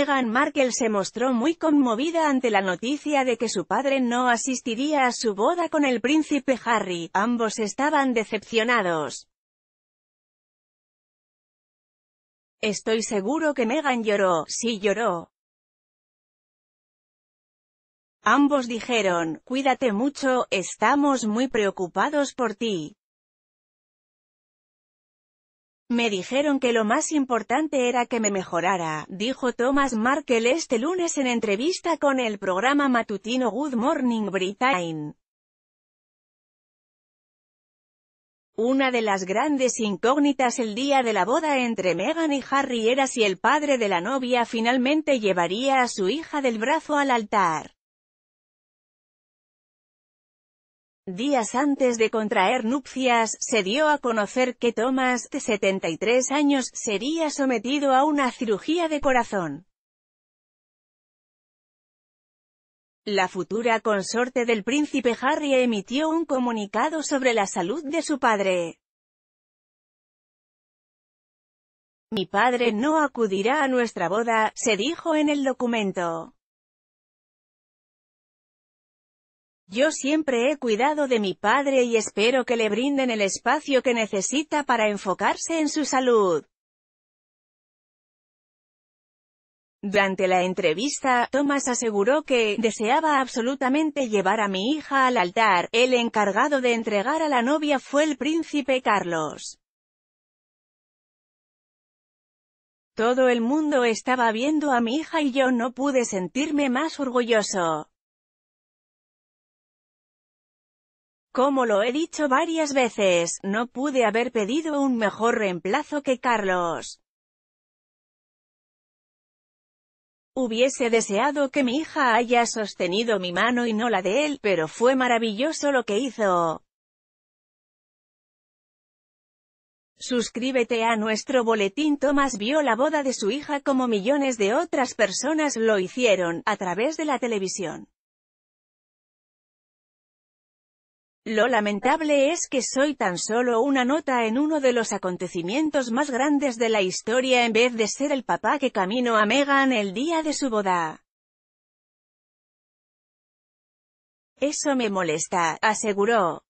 Meghan Markle se mostró muy conmovida ante la noticia de que su padre no asistiría a su boda con el príncipe Harry, ambos estaban decepcionados. Estoy seguro que Meghan lloró, sí lloró. Ambos dijeron, cuídate mucho, estamos muy preocupados por ti. Me dijeron que lo más importante era que me mejorara, dijo Thomas Markle este lunes en entrevista con el programa matutino Good Morning Britain. Una de las grandes incógnitas el día de la boda entre Meghan y Harry era si el padre de la novia finalmente llevaría a su hija del brazo al altar. Días antes de contraer nupcias, se dio a conocer que Thomas, de 73 años, sería sometido a una cirugía de corazón. La futura consorte del príncipe Harry emitió un comunicado sobre la salud de su padre. Mi padre no acudirá a nuestra boda, se dijo en el documento. Yo siempre he cuidado de mi padre y espero que le brinden el espacio que necesita para enfocarse en su salud. Durante la entrevista, Thomas aseguró que, deseaba absolutamente llevar a mi hija al altar, el encargado de entregar a la novia fue el príncipe Carlos. Todo el mundo estaba viendo a mi hija y yo no pude sentirme más orgulloso. Como lo he dicho varias veces, no pude haber pedido un mejor reemplazo que Carlos. Hubiese deseado que mi hija haya sostenido mi mano y no la de él, pero fue maravilloso lo que hizo. Suscríbete a nuestro boletín Tomás vio la boda de su hija como millones de otras personas lo hicieron, a través de la televisión. Lo lamentable es que soy tan solo una nota en uno de los acontecimientos más grandes de la historia en vez de ser el papá que camino a Megan el día de su boda. Eso me molesta, aseguró.